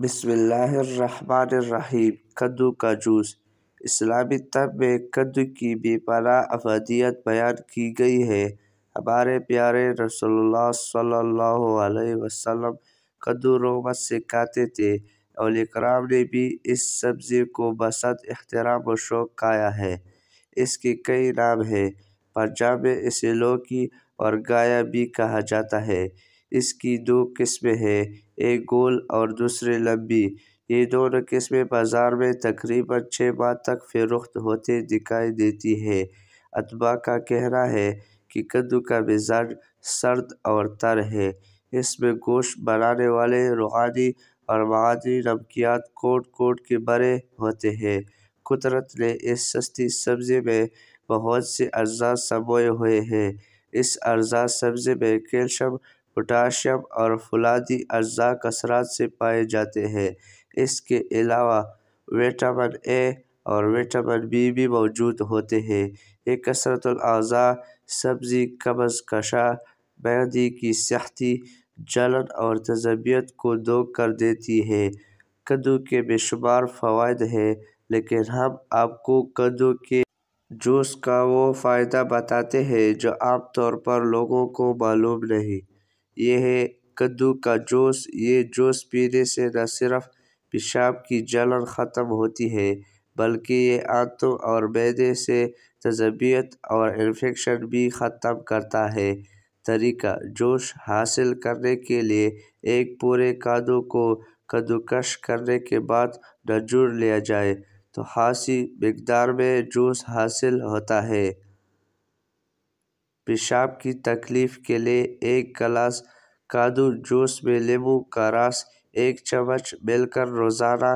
बिस्मिल्लाहिर्रहमानिर्रहीम कद्दू का जूस इस्लामी तब में कद्दू की बेपना अफादियत बयान की गई है हमारे प्यारे रसोल्ला सल्लल्लाहु अलैहि वसल्लम कद्दू रोमत से खाते थे और इकराम ने भी इस सब्ज़ी को बसत अहतराम व शौक खाया है इसके कई नाम हैं पंजाब में इसे लौकी और गाया भी कहा जाता है इसकी दो किस्में हैं एक गोल और दूसरी लंबी ये दोनों किस्में बाज़ार में तकरीबन छः माह तक फ़रोख्त होते दिखाई देती है अदबा का कहना है कि कद्दू का मिज़ाज सर्द और तर है इसमें गोश्त बनाने वाले रूहानी और मादी नमकियात कोट कोट के बड़े होते हैं कुदरत ने इस सस्ती सब्ज़ी में बहुत से अज्जा समोए हुए हैं इस अर्जा सब्ज़ी में कैल्शियम पोटाशियम और फुलादी अज्जा कसरत से पाए जाते हैं इसके अलावा विटामिन ए और विटामिन बी भी मौजूद होते हैं ये कसरत अज़ा सब्ज़ी कब्ज़ कशा मैदी की सख्ती जलन और तजबियत को दो कर देती है कद्दू के बेशुमार फ़वाद हैं लेकिन हम आपको कद्दू के जूस का वो फ़ायदा बताते हैं जो आमतौर पर लोगों को मालूम नहीं ये है कद्दू का जूस ये जूस पीने से न सिर्फ पेशाब की जलन ख़त्म होती है बल्कि ये आंतों और मैदे से तजबियत और इन्फेक्शन भी ख़त्म करता है तरीका जोश हासिल करने के लिए एक पूरे कादू को कद्दूकश करने के बाद नजूर लिया जाए तो खासी मकदार में जूस हासिल होता है पेशाब की तकलीफ के लिए एक गिलास कादू जूस में नींबू का रस एक चम्मच मिलकर रोज़ाना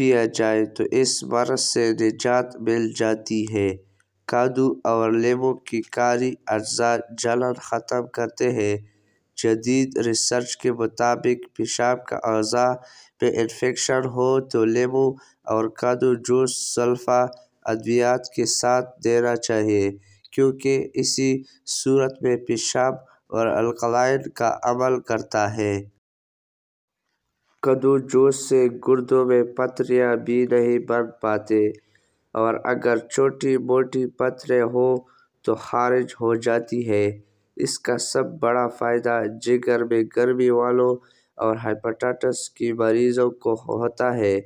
पिया जाए तो इस मर्ज़ से निजात मिल जाती है कादू और नींबू की कारी अज्जा जलन ख़त्म करते हैं जदीद रिसर्च के मुताबिक पेशाब का अज़ा पे इन्फेक्शन हो तो नींबू और कादू जूस सल्फ़ा अद्वियात के साथ देना चाहिए क्योंकि इसी सूरत में पेशाब और अल्कलाइन का अमल करता है कदू जोश से गुर्दों में पथरियाँ भी नहीं बन पाते और अगर छोटी मोटी पथरें हो तो खारिज हो जाती है इसका सब बड़ा फ़ायदा जिगर में गर्मी वालों और हेपाटाइटिस की मरीज़ों को होता है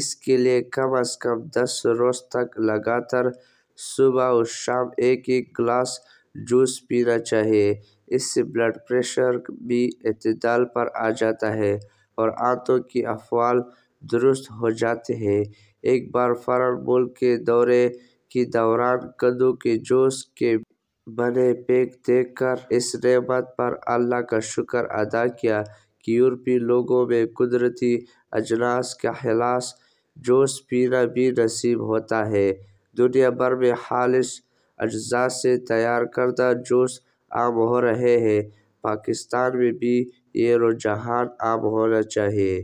इसके लिए कम अज़ कम दस रोज़ तक लगातार सुबह और शाम एक एक गिलास जूस पीना चाहिए इससे ब्लड प्रेशर भी अतदाल पर आ जाता है और आंतों की अफवाल दुरुस्त हो जाते हैं एक बार फ़ौरन मुल्क के दौरे के दौरान कद्दू के जूस के बने पेक देख कर इस नेमत पर अल्लाह का शुक्र अदा किया कि यूरोपीय लोगों में कुदरती अजनास का हिलास जोश पीना भी नसीब होता है दुनिया भर में खालिश अज्जा से तैयार करदा जूस आम हो रहे हैं पाकिस्तान में भी ये रुझान आम होना चाहिए